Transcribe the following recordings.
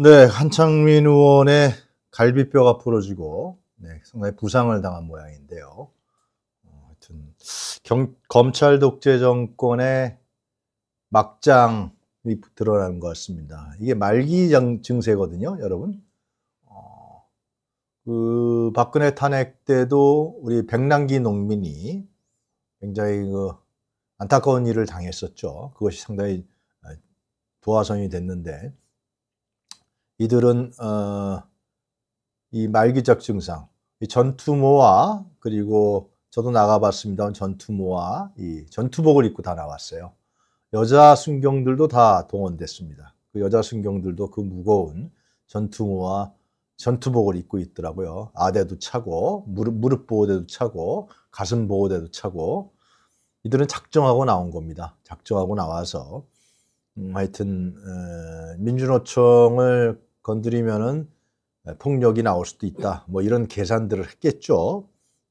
네, 한창민 의원의 갈비뼈가 부러지고 네, 상당히 부상을 당한 모양인데요. 어, 하여튼 경, 검찰 독재 정권의 막장이 드러나는 것 같습니다. 이게 말기 증세거든요, 여러분. 어, 그 박근혜 탄핵 때도 우리 백남기 농민이 굉장히 그 안타까운 일을 당했었죠. 그것이 상당히 아, 도화선이 됐는데 이들은 어, 이 말기적 증상, 이 전투모와 그리고 저도 나가봤습니다. 전투모와 이 전투복을 입고 다 나왔어요. 여자 순경들도 다 동원됐습니다. 그 여자 순경들도 그 무거운 전투모와 전투복을 입고 있더라고요. 아대도 차고 무릎, 무릎 보호대도 차고 가슴 보호대도 차고 이들은 작정하고 나온 겁니다. 작정하고 나와서 음, 하여튼 에, 어, 민주노총을 건드리면은 폭력이 나올 수도 있다. 뭐 이런 계산들을 했겠죠.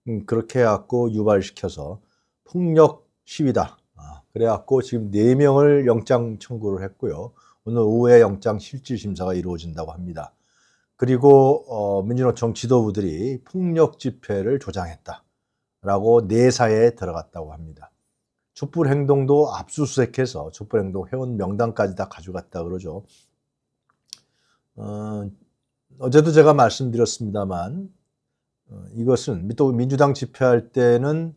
음, 그렇게 해갖고 유발시켜서 폭력 시위다. 아, 그래갖고 지금 4명을 영장 청구를 했고요. 오늘 오후에 영장 실질 심사가 이루어진다고 합니다. 그리고 어, 민주노총 지도부들이 폭력 집회를 조장했다라고 내사에 들어갔다고 합니다. 촛불 행동도 압수수색해서 촛불 행동 회원 명단까지 다 가져갔다 그러죠. 어, 어제도 제가 말씀드렸습니다만 어, 이것은 또 민주당 집회할 때는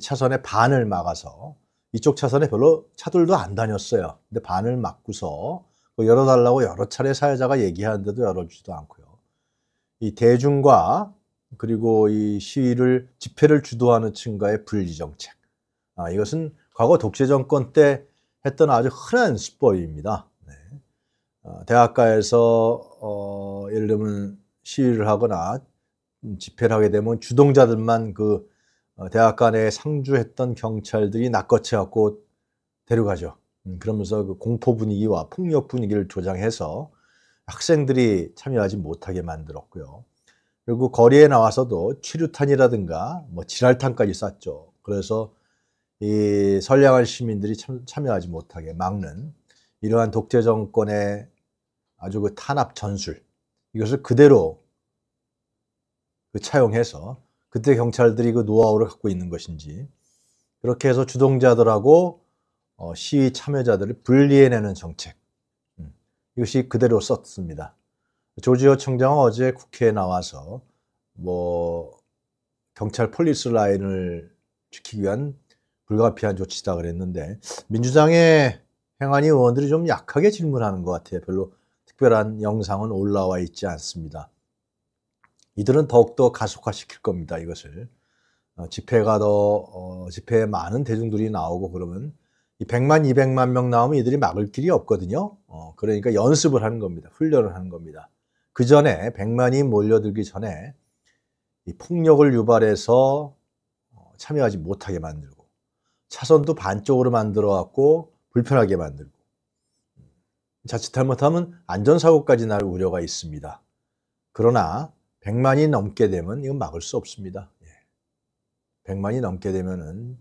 차선의 반을 막아서 이쪽 차선에 별로 차들도 안 다녔어요. 근데 반을 막고서 열어달라고 여러 차례 사회자가 얘기하는데도 열어주지도 않고요. 이 대중과 그리고 이 시위를 집회를 주도하는 층과의 분리 정책. 아, 이것은 과거 독재 정권 때 했던 아주 흔한 수법입니다. 네. 어, 대학가에서 어, 예를 들면 시위를 하거나 음, 집회를 하게 되면 주동자들만 그 어, 대학가 내에 상주했던 경찰들이 낚아채갖고 데려가죠. 음, 그러면서 그 공포 분위기와 폭력 분위기를 조장해서 학생들이 참여하지 못하게 만들었고요. 그리고 거리에 나와서도 치류탄이라든가뭐 지랄탄까지 쐈죠. 그래서 이 선량한 시민들이 참, 참여하지 못하게 막는 이러한 독재 정권의 아주 그 탄압 전술 이것을 그대로 그 차용해서 그때 경찰들이 그 노하우를 갖고 있는 것인지 그렇게 해서 주동자들하고 어, 시위 참여자들을 분리해내는 정책 음, 이것이 그대로 썼습니다. 조지오 청장은 어제 국회에 나와서 뭐 경찰 폴리스 라인을 지키기 위한 불가피한 조치다 그랬는데 민주당의 행안위 의원들이 좀 약하게 질문하는 것 같아요. 별로 특별한 영상은 올라와 있지 않습니다. 이들은 더욱더 가속화시킬 겁니다. 이것을 어, 집회가 더 어, 집회에 많은 대중들이 나오고 그러면 이 100만, 200만 명 나오면 이들이 막을 길이 없거든요. 어, 그러니까 연습을 하는 겁니다. 훈련을 하는 겁니다. 그 전에 100만이 몰려들기 전에 이 폭력을 유발해서 참여하지 못하게 만들고 차선도 반쪽으로 만들어 갖고 불편하게 만들고 자칫 잘못하면 안전사고까지 날 우려가 있습니다. 그러나 100만이 넘게 되면 이건 막을 수 없습니다. 100만이 예. 넘게 되면은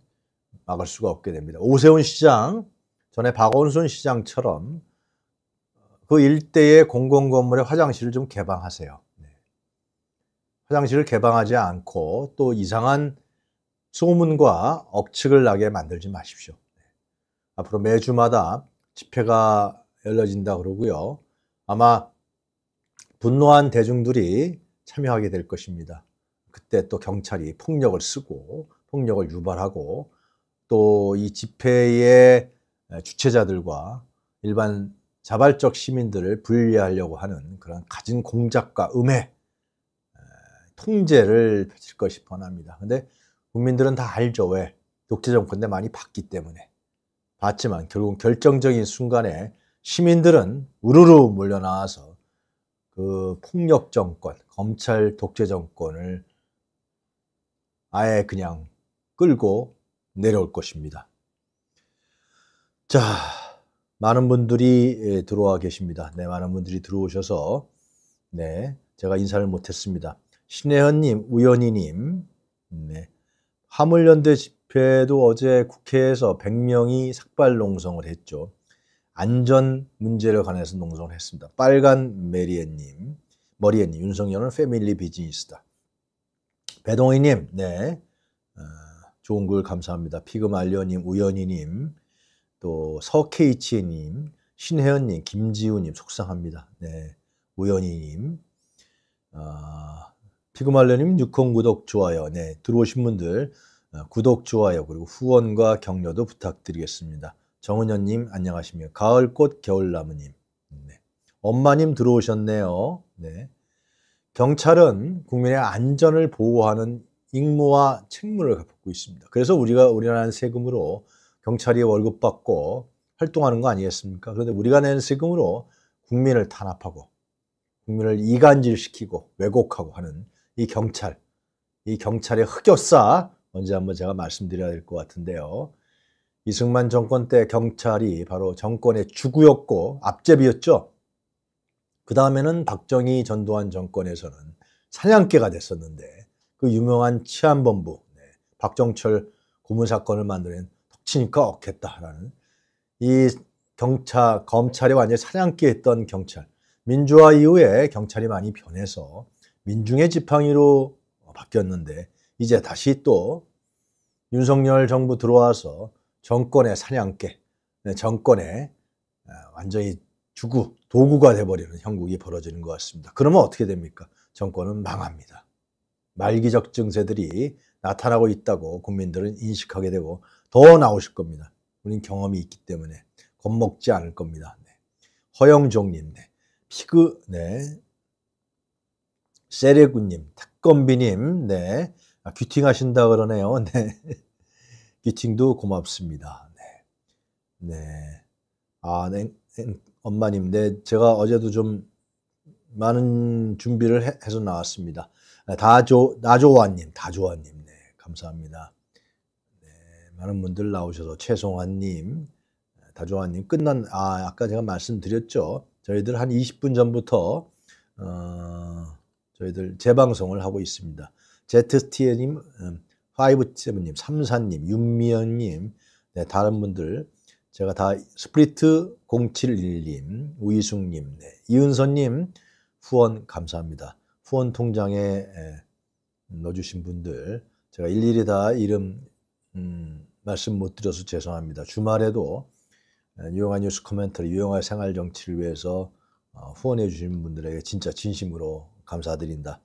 막을 수가 없게 됩니다. 오세훈 시장, 전에 박원순 시장처럼 그 일대의 공공건물의 화장실을 좀 개방하세요. 네. 화장실을 개방하지 않고 또 이상한 소문과 억측을 나게 만들지 마십시오. 네. 앞으로 매주마다 집회가 열려진다 그러고요. 아마 분노한 대중들이 참여하게 될 것입니다. 그때 또 경찰이 폭력을 쓰고 폭력을 유발하고 또 이 집회의 주체자들과 일반 자발적 시민들을 분리하려고 하는 그런 가진 공작과 음해 통제를 펼칠 것이 뻔합니다. 근데 국민들은 다 알죠. 왜? 독재 정권 때 많이 봤기 때문에. 봤지만 결국 결정적인 순간에 시민들은 우르르 몰려나와서 그 폭력 정권, 검찰 독재 정권을 아예 그냥 끌고 내려올 것입니다. 자, 많은 분들이 예, 들어와 계십니다. 네, 많은 분들이 들어오셔서 네, 제가 인사를 못했습니다. 신혜현님, 우연희님, 네, 화물연대 집회도 어제 국회에서 100명이 삭발 농성을 했죠. 안전 문제를 관해서 농성을 했습니다. 빨간 메리에님, 머리에님, 윤성열은 패밀리 비즈니스다. 배동희님, 네. 어, 좋은 글 감사합니다. 피그말리려님 우연히님, 또 서케이치님, 신혜연님, 김지우님, 속상합니다. 네. 우연히님, 어, 피그말리려님 유콘 구독, 좋아요. 네. 들어오신 분들, 어, 구독, 좋아요, 그리고 후원과 격려도 부탁드리겠습니다. 정은현님 안녕하십니까. 가을꽃 겨울나무님. 네. 엄마님 들어오셨네요. 네. 경찰은 국민의 안전을 보호하는 임무와 책무를 갖고 있습니다. 그래서 우리가 우리나라 세금으로 경찰이 월급 받고 활동하는 거 아니겠습니까? 그런데 우리가 낸 세금으로 국민을 탄압하고 국민을 이간질시키고 왜곡하고 하는 이 경찰, 이 경찰의 흑역사 언제 한번 제가 말씀드려야 될 것 같은데요. 이승만 정권 때 경찰이 바로 정권의 주구였고 앞제비였죠. 그 다음에는 박정희 전두환 정권에서는 사냥개가 됐었는데 그 유명한 치안본부 네, 박정철 고문 사건을 만드는 덕치니까 억했다라는 이 경찰 검찰이 완전히 사냥개했던 경찰 민주화 이후에 경찰이 많이 변해서 민중의 지팡이로 바뀌었는데 이제 다시 또 윤석열 정부 들어와서 정권의 사냥개, 네, 정권의 아, 완전히 주구, 도구가 돼버리는 형국이 벌어지는 것 같습니다. 그러면 어떻게 됩니까? 정권은 망합니다. 말기적 증세들이 나타나고 있다고 국민들은 인식하게 되고 더 나오실 겁니다. 우린 경험이 있기 때문에 겁먹지 않을 겁니다. 네. 허영종님, 네. 피그, 네. 세레구님, 탁건비님, 네. 아, 귀팅하신다 그러네요. 네. 귀팅도 고맙습니다. 네. 네. 아, 네. 네, 엄마님. 네, 제가 어제도 좀 많은 준비를 해, 서 나왔습니다. 아, 다조, 나조아님, 다조아님. 네, 감사합니다. 네, 많은 분들 나오셔서 최송환님, 다조아님. 끝난, 아, 아까 제가 말씀드렸죠. 저희들 한 20분 전부터, 어, 저희들 재방송을 하고 있습니다. ZTN님, 음, 파이브세븐님, 삼사님, 윤미연님, 네, 다른 분들 제가 다 스프리트 071님, 우이숙님, 네, 이은선님 후원 감사합니다. 후원 통장에 에, 넣어주신 분들 제가 일일이 다 이름 음, 말씀 못 드려서 죄송합니다. 주말에도 유용한 뉴스 코멘터리 유용한 생활 정치를 위해서 어, 후원해 주신 분들에게 진짜 진심으로 감사드린다.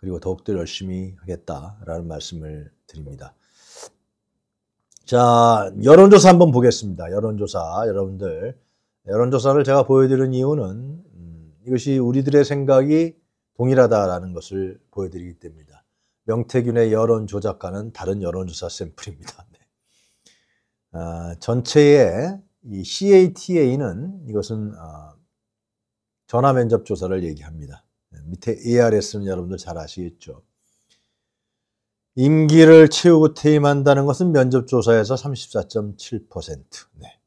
그리고 더욱더 열심히 하겠다라는 말씀을 드립니다. 자, 여론조사 한번 보겠습니다. 여론조사, 여러분들. 여론조사를 제가 보여드리 이유는 음, 이것이 우리들의 생각이 동일하다라는 것을 보여드리기 때문입니다. 명태균의 여론 조작과는 다른 여론조사 샘플입니다. 네. 아, 전체의 이 CATA는 이것은 아, 전화 면접 조사를 얘기합니다. 네, 밑에 ARS는 여러분들 잘 아시겠죠. 임기를 채우고 퇴임한다는 것은 면접조사에서 34.7%, 네.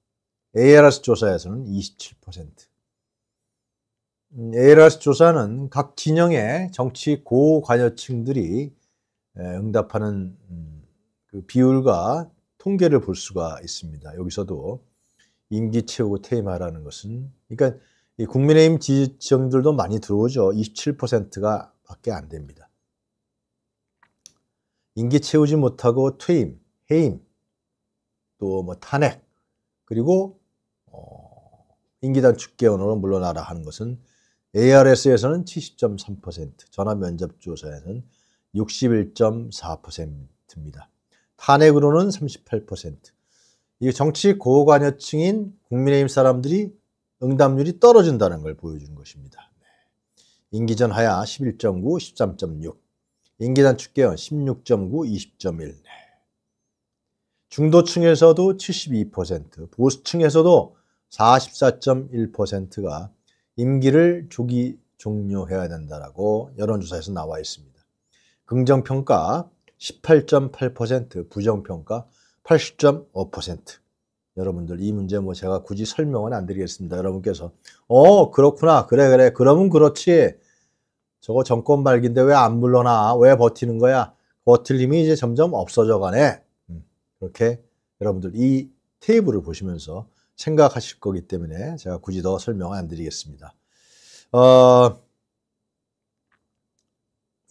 ARS 조사에서는 27%. 음, ARS 조사는 각 진영의 정치 고관여층들이 응답하는 음, 그 비율과 통계를 볼 수가 있습니다. 여기서도 임기 채우고 퇴임하라는 것은, 그러니까 국민의힘 지지층들도 많이 들어오죠. 27%가 밖에 안 됩니다. 임기 채우지 못하고 퇴임, 해임, 또 뭐 탄핵, 그리고 어, 임기 단축 개헌으로 물러나라 하는 것은 ARS에서는 70.3%, 전화 면접 조사에서는 61.4%입니다. 탄핵으로는 38%. 이 정치 고관여층인 국민의힘 사람들이 응답률이 떨어진다는 걸 보여주는 것입니다. 임기전 네. 하야 11.9, 13.6, 임기단 축계연 16.9, 20.1. 중도층에서도 72%, 보수층에서도 44.1%가 임기를 조기 종료해야 된다라고 여론조사에서 나와 있습니다. 긍정평가 18.8%, 부정평가 80.5%. 여러분들 이 문제 뭐 제가 굳이 설명은 안 드리겠습니다. 여러분께서 어 그렇구나 그래 그래 그러면 그렇지 저거 정권 발기인데 왜 안 물러나 왜 버티는 거야 버틸 힘이 이제 점점 없어져 가네 음, 그렇게 여러분들 이 테이블을 보시면서 생각하실 거기 때문에 제가 굳이 더설명을안 드리겠습니다. 어,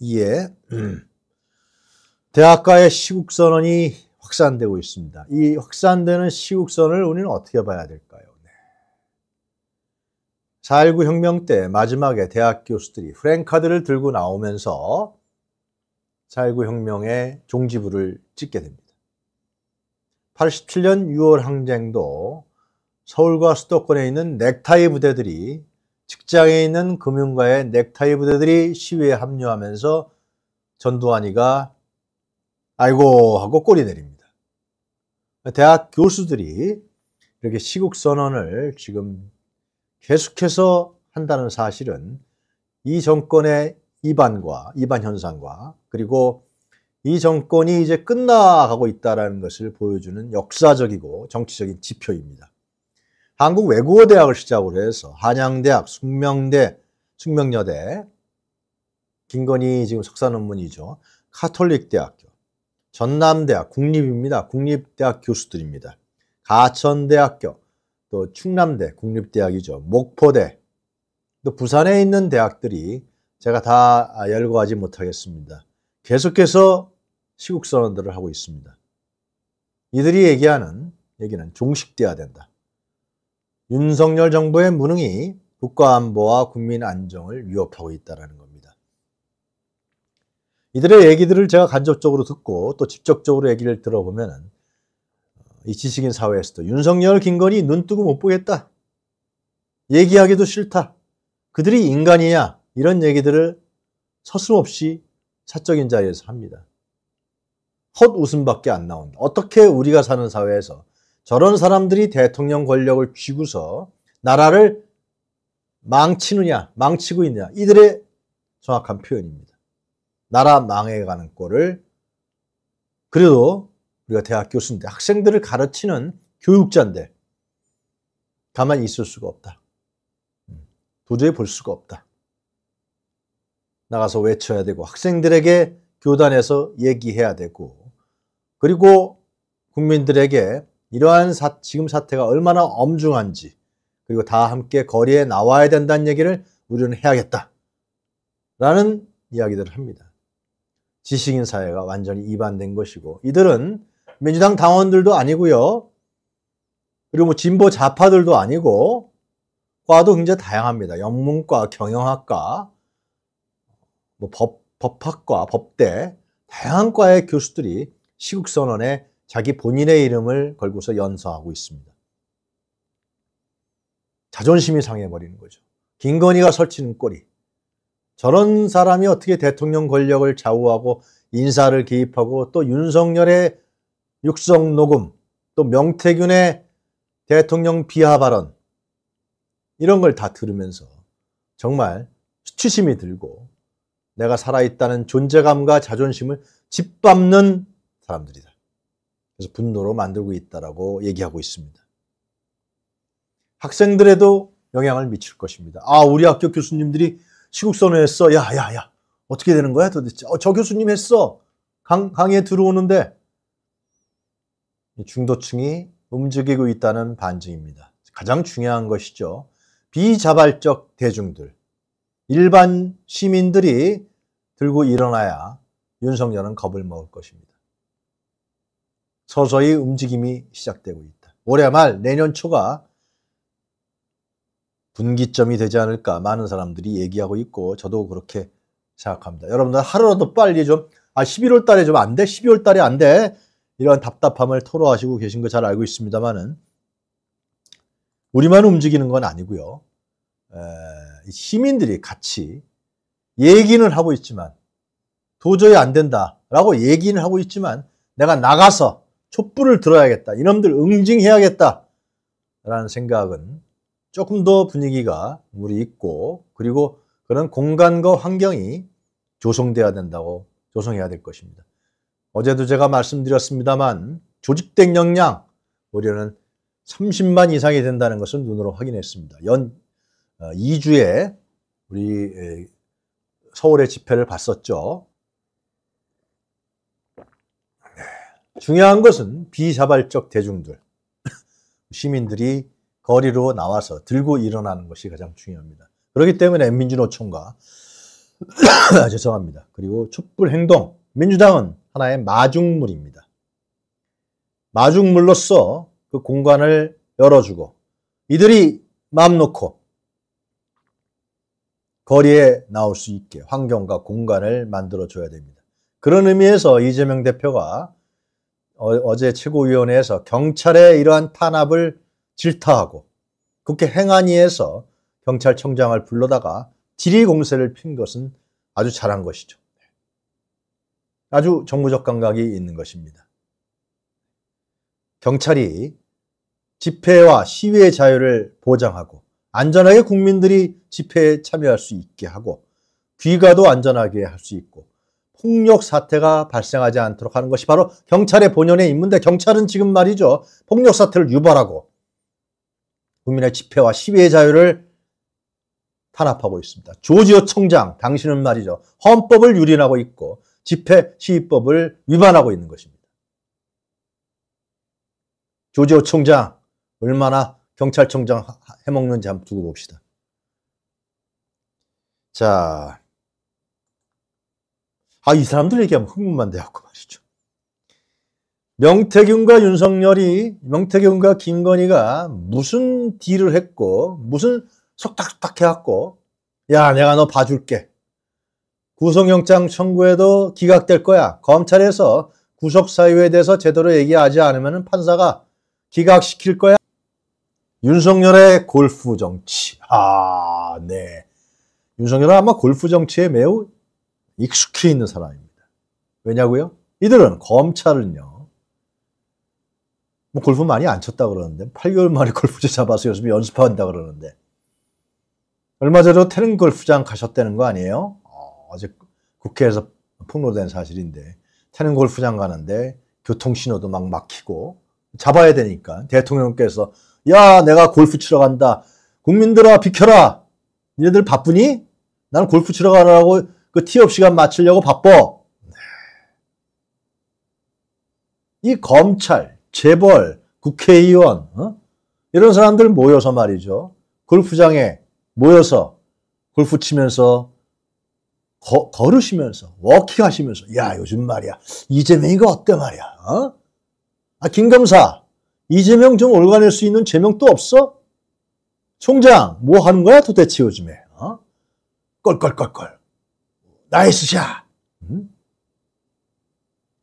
이에 예. 대학가의 시국선언이 확산되고 있습니다. 이 확산되는 시국선을 우리는 어떻게 봐야 될까요? 네. 4.19 혁명 때 마지막에 대학 교수들이 프랭카드를 들고 나오면서 4.19 혁명의 종지부를 찍게 됩니다. 87년 6월 항쟁도 서울과 수도권에 있는 넥타이 부대들이 직장에 있는 금융가의 넥타이 부대들이 시위에 합류하면서 전두환이가 아이고 하고 꼬리 내립니다. 대학 교수들이 이렇게 시국 선언을 지금 계속해서 한다는 사실은 이 정권의 이반과 이반 현상과 그리고 이 정권이 이제 끝나가고 있다라는 것을 보여주는 역사적이고 정치적인 지표입니다. 한국 외국어 대학을 시작으로 해서 한양대학, 숙명대, 숙명여대, 김건희 지금 석사 논문이죠. 카톨릭 대학, 전남대학 국립입니다. 국립대학 교수들입니다. 가천대학교, 또 충남대 국립대학이죠. 목포대, 또 부산에 있는 대학들이 제가 다 열거하지 못하겠습니다. 계속해서 시국 선언들을 하고 있습니다. 이들이 얘기하는 얘기는 종식되어야 된다. 윤석열 정부의 무능이 국가안보와 국민 안정을 위협하고 있다는 겁니다. 이들의 얘기들을 제가 간접적으로 듣고 또 직접적으로 얘기를 들어보면 어, 이 지식인 사회에서도 윤석열, 김건희 눈 뜨고 못 보겠다. 얘기하기도 싫다. 그들이 인간이냐 이런 얘기들을 서슴없이 사적인 자리에서 합니다. 헛웃음밖에 안 나온다. 어떻게 우리가 사는 사회에서 저런 사람들이 대통령 권력을 쥐고서 나라를 망치느냐, 망치고 있냐. 이들의 정확한 표현입니다. 나라 망해가는 꼴을 그래도 우리가 대학 교수인데 학생들을 가르치는 교육자인데 가만히 있을 수가 없다. 음, 도저히 볼 수가 없다. 나가서 외쳐야 되고 학생들에게 교단에서 얘기해야 되고 그리고 국민들에게 이러한 사, 지금 사태가 얼마나 엄중한지 그리고 다 함께 거리에 나와야 된다는 얘기를 우리는 해야겠다. 라는 이야기들을 합니다. 지식인 사회가 완전히 이반된 것이고 이들은 민주당 당원들도 아니고요. 그리고 뭐 진보 좌파들도 아니고 과도 굉장히 다양합니다. 영문과, 경영학과, 뭐 법, 법학과, 법대 다양한 과의 교수들이 시국선언에 자기 본인의 이름을 걸고서 연서하고 있습니다. 자존심이 상해버리는 거죠. 김건희가 설치는 꼬리. 저런 사람이 어떻게 대통령 권력을 좌우하고 인사를 개입하고 또 윤석열의 육성 녹음, 또 명태균의 대통령 비하 발언 이런 걸 다 들으면서 정말 수치심이 들고 내가 살아있다는 존재감과 자존심을 짓밟는 사람들이다. 그래서 분노로 만들고 있다라고 얘기하고 있습니다. 학생들에도 영향을 미칠 것입니다. 아, 우리 학교 교수님들이 시국선회했어. 야, 야, 야. 어떻게 되는 거야 도대체? 어, 저 교수님 했어. 강, 강의에 들어오는데. 중도층이 움직이고 있다는 반증입니다. 가장 중요한 것이죠. 비자발적 대중들, 일반 시민들이 들고 일어나야 윤석열은 겁을 먹을 것입니다. 서서히 움직임이 시작되고 있다. 올해 말 내년 초가 분기점이 되지 않을까 많은 사람들이 얘기하고 있고 저도 그렇게 생각합니다. 여러분들 하루라도 빨리 좀아 11월 달에 좀 안 돼? 12월 달에 안 돼? 이런 답답함을 토로하시고 계신 거 잘 알고 있습니다만은 우리만 움직이는 건 아니고요. 에, 시민들이 같이 얘기는 하고 있지만 도저히 안 된다라고 얘기는 하고 있지만 내가 나가서 촛불을 들어야겠다. 이놈들 응징해야겠다. 라는 생각은 조금 더 분위기가 우리 있고 그리고 그런 공간과 환경이 조성돼야 된다고 조성해야 될 것입니다. 어제도 제가 말씀드렸습니다만 조직된 역량 우리는 30만 이상이 된다는 것을 눈으로 확인했습니다. 연 2주에 어, 우리 서울의 집회를 봤었죠. 중요한 것은 비자발적 대중들, 시민들이 거리로 나와서 들고 일어나는 것이 가장 중요합니다. 그렇기 때문에 민주노총과 죄송합니다. 그리고 촛불 행동 민주당은 하나의 마중물입니다. 마중물로서 그 공간을 열어주고 이들이 마음 놓고 거리에 나올 수 있게 환경과 공간을 만들어줘야 됩니다. 그런 의미에서 이재명 대표가 어, 어제 최고위원회에서 경찰의 이러한 탄압을 질타하고 국회 행안위에서 경찰청장을 불러다가 질의 공세를 핀 것은 아주 잘한 것이죠. 아주 정무적 감각이 있는 것입니다. 경찰이 집회와 시위의 자유를 보장하고 안전하게 국민들이 집회에 참여할 수 있게 하고 귀가도 안전하게 할 수 있고 폭력 사태가 발생하지 않도록 하는 것이 바로 경찰의 본연의 임무인데 경찰은 지금 말이죠. 폭력 사태를 유발하고 국민의 집회와 시위의 자유를 탄압하고 있습니다. 조지오 총장, 당신은 말이죠. 헌법을 유린하고 있고 집회 시위법을 위반하고 있는 것입니다. 조지오 총장 얼마나 경찰청장 해먹는지 한번 두고 봅시다. 자, 아 이 사람들 얘기하면 흥분만 돼갖고 말이죠. 명태균과 윤석열이 명태균과 김건희가 무슨 딜을 했고 무슨 속닥속닥 해왔고 야 내가 너 봐줄게 구속영장 청구에도 기각될 거야 검찰에서 구속 사유에 대해서 제대로 얘기하지 않으면 판사가 기각시킬 거야 윤석열의 골프 정치 아 네 윤석열은 아마 골프 정치에 매우 익숙해 있는 사람입니다 왜냐고요 이들은 검찰은요 뭐 골프 많이 안 쳤다 그러는데 8개월 만에 골프채 잡아서 요즘 연습한다 그러는데 얼마 전에 태릉 골프장 가셨다는 거 아니에요? 어, 제 국회에서 폭로된 사실인데 태릉 골프장 가는데 교통신호도 막 막히고 잡아야 되니까 대통령께서 야 내가 골프 치러 간다 국민들아 비켜라 니네들 바쁘니? 난 골프 치러 가라고 느그 티업 시간 맞추려고 바빠 네. 이 검찰 재벌, 국회의원 어? 이런 사람들 모여서 말이죠. 골프장에 모여서 골프 치면서 거, 걸으시면서 워킹하시면서 야 요즘 말이야 이재명이가 어때 말이야 어? 아 김검사 이재명 좀 올가낼 수 있는 제명 또 없어? 총장 뭐 하는 거야 도대체 요즘에 어? 껄껄껄껄 나이스 샷 음?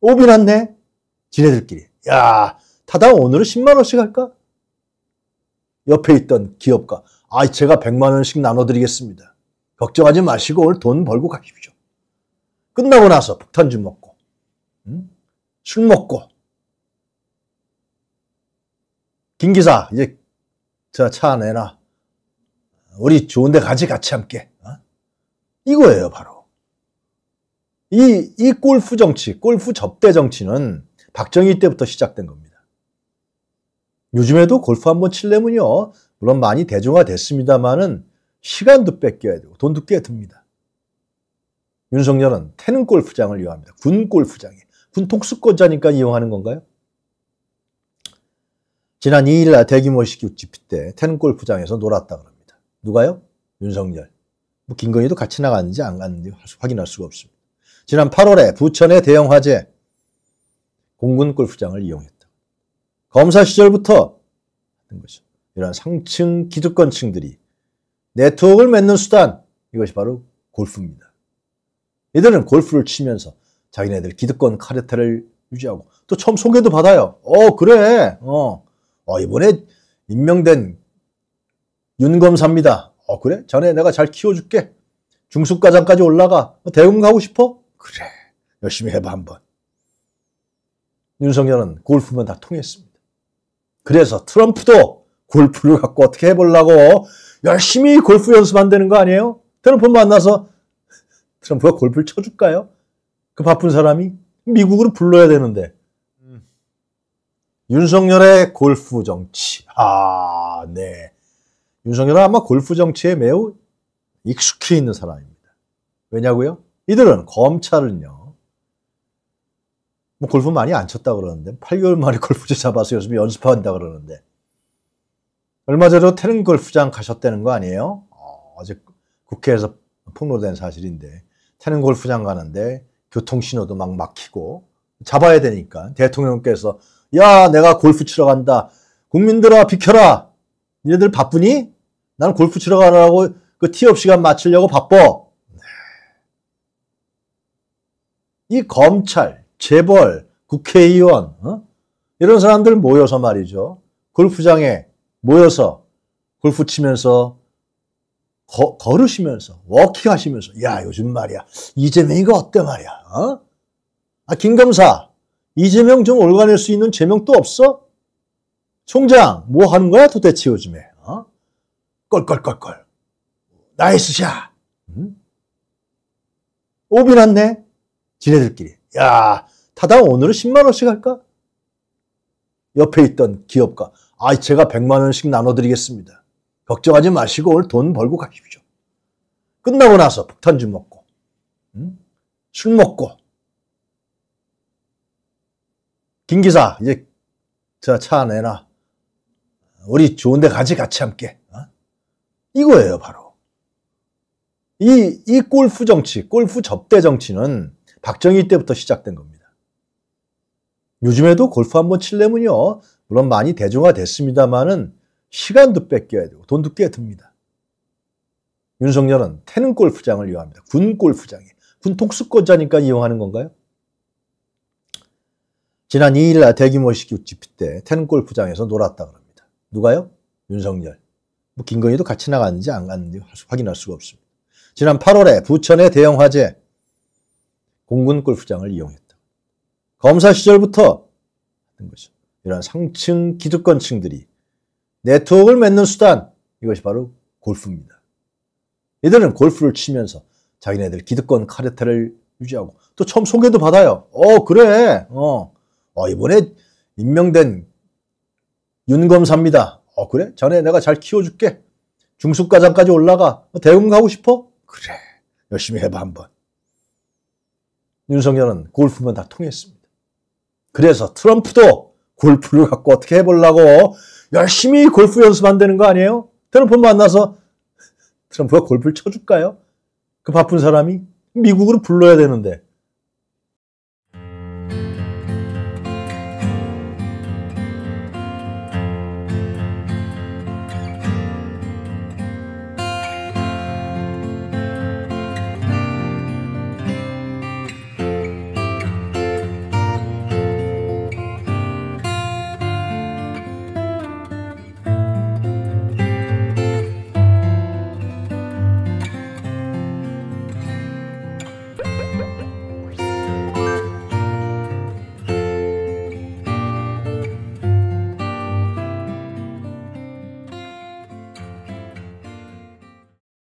오비났네 지네들끼리 야, 타당 오늘은 10만 원씩 할까? 옆에 있던 기업가, 아, 제가 100만 원씩 나눠드리겠습니다. 걱정하지 마시고 오늘 돈 벌고 가십시오. 끝나고 나서 폭탄주 먹고, 응? 술 먹고. 김 기사, 이제 저 차 내놔. 우리 좋은데 가지 같이 함께. 어? 이거예요, 바로. 이, 이 골프 정치, 골프 접대 정치는 박정희 때부터 시작된 겁니다. 요즘에도 골프 한번 칠려면요. 물론 많이 대중화됐습니다마는 시간도 뺏겨야 되고 돈도 꽤 듭니다. 윤석열은 태릉 골프장을 이용합니다. 군 골프장에. 군 통수권자니까 이용하는 건가요? 지난 2일 날 대규모 시국 집회 때 태릉 골프장에서 놀았다 그럽니다. 누가요? 윤석열. 뭐 김건희도 같이 나갔는지 안 갔는지 확인할 수가 없습니다. 지난 8월에 부천의 대형 화재 공군 골프장을 이용했다. 검사 시절부터 하는 것이 이러 상층 기득권층들이 네트워크를 맺는 수단 이것이 바로 골프입니다. 이들은 골프를 치면서 자기네들 기득권 카르텔을 유지하고 또 처음 소개도 받아요. 어 그래 어, 어 이번에 임명된 윤 검사입니다. 어 그래 전에 내가 잘 키워줄게. 중수과장까지 올라가 뭐 대금 가고 싶어? 그래 열심히 해봐 한번. 윤석열은 골프만 다 통했습니다. 그래서 트럼프도 골프를 갖고 어떻게 해보려고 열심히 골프 연습한다는 거 아니에요? 트럼프 만나서 트럼프가 골프를 쳐줄까요? 그 바쁜 사람이 미국으로 불러야 되는데 윤석열의 골프 정치 아 네. 윤석열은 아마 골프 정치에 매우 익숙해 있는 사람입니다. 왜냐고요? 이들은 검찰은요 뭐 골프 많이 안 쳤다 그러는데 8개월 만에 골프채 잡아서 요즘 연습한다 그러는데 얼마 전에 태릉 골프장 가셨다는 거 아니에요? 어, 제 국회에서 폭로된 사실인데 태릉 골프장 가는데 교통신호도 막 막히고 잡아야 되니까 대통령께서 야 내가 골프 치러 간다 국민들아 비켜라 니네들 바쁘니? 나는 골프 치러 가라고 그 티업 시간 맞추려고 바빠 네. 이 검찰 재벌, 국회의원 어? 이런 사람들 모여서 말이죠. 골프장에 모여서 골프 치면서 거, 걸으시면서 워킹하시면서 야 요즘 말이야 이재명이가 어때 말이야 어? 아 김검사 이재명 좀 올가낼 수 있는 제명 또 없어? 총장 뭐 하는 거야 도대체 요즘에 어? 껄껄껄껄 나이스 샷 음? 오비났네 지네들끼리 야, 타당 오늘은 10만 원씩 할까? 옆에 있던 기업가, 아, 제가 100만 원씩 나눠드리겠습니다. 걱정하지 마시고 오늘 돈 벌고 가십시오. 끝나고 나서 폭탄주 먹고, 응? 술 먹고. 김 기사, 이제 저차 내놔. 우리 좋은 데 가지 같이 함께. 어? 이거예요, 바로. 이, 이 골프 정치, 골프 접대 정치는 박정희 때부터 시작된 겁니다. 요즘에도 골프 한 번 칠려면요. 물론 많이 대중화됐습니다마는 시간도 뺏겨야 되고 돈도 꽤 듭니다. 윤석열은 태릉 골프장을 이용합니다. 군 골프장에. 군 통수권자니까 이용하는 건가요? 지난 2일 날 대규모식 육지피 때 태릉 골프장에서 놀았다 그럽니다. 누가요? 윤석열. 뭐 김건희도 같이 나갔는지 안 갔는지 확인할 수가 없습니다. 지난 8월에 부천의 대형 화재 공군 골프장을 이용했다. 검사 시절부터 하는 것이죠. 이러한 상층 기득권층들이 네트워크를 맺는 수단 이것이 바로 골프입니다. 이들은 골프를 치면서 자기네들 기득권 카르텔을 유지하고 또 처음 소개도 받아요. 어 그래 어, 어 이번에 임명된 윤 검사입니다. 어 그래 전에 내가 잘 키워줄게. 중수과장까지 올라가 뭐 대웅 가고 싶어? 그래 열심히 해봐 한번. 윤석열은 골프면 다 통했습니다. 그래서 트럼프도 골프를 갖고 어떻게 해보려고 열심히 골프 연습 안 되는 거 아니에요? 트럼프 만나서 트럼프가 골프를 쳐줄까요? 그 바쁜 사람이 미국으로 불러야 되는데